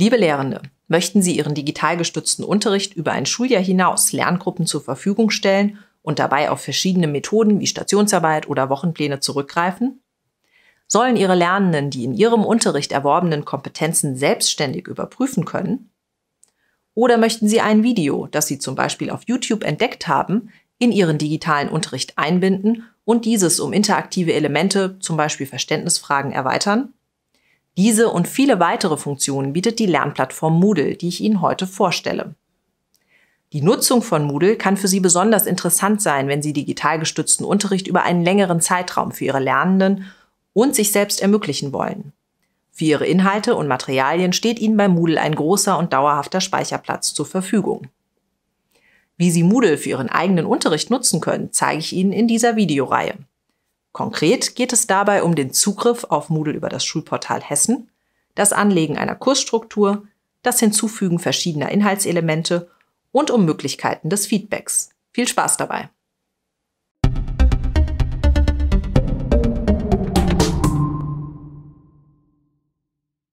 Liebe Lehrende, möchten Sie Ihren digital gestützten Unterricht über ein Schuljahr hinaus Lerngruppen zur Verfügung stellen und dabei auf verschiedene Methoden wie Stationsarbeit oder Wochenpläne zurückgreifen? Sollen Ihre Lernenden die in ihrem Unterricht erworbenen Kompetenzen selbstständig überprüfen können? Oder möchten Sie ein Video, das Sie zum Beispiel auf YouTube entdeckt haben, in Ihren digitalen Unterricht einbinden und dieses um interaktive Elemente, zum Beispiel Verständnisfragen, erweitern? Diese und viele weitere Funktionen bietet die Lernplattform Moodle, die ich Ihnen heute vorstelle. Die Nutzung von Moodle kann für Sie besonders interessant sein, wenn Sie digital gestützten Unterricht über einen längeren Zeitraum für Ihre Lernenden und sich selbst ermöglichen wollen. Für Ihre Inhalte und Materialien steht Ihnen bei Moodle ein großer und dauerhafter Speicherplatz zur Verfügung. Wie Sie Moodle für Ihren eigenen Unterricht nutzen können, zeige ich Ihnen in dieser Videoreihe. Konkret geht es dabei um den Zugriff auf Moodle über das Schulportal Hessen, das Anlegen einer Kursstruktur, das Hinzufügen verschiedener Inhaltselemente und um Möglichkeiten des Feedbacks. Viel Spaß dabei!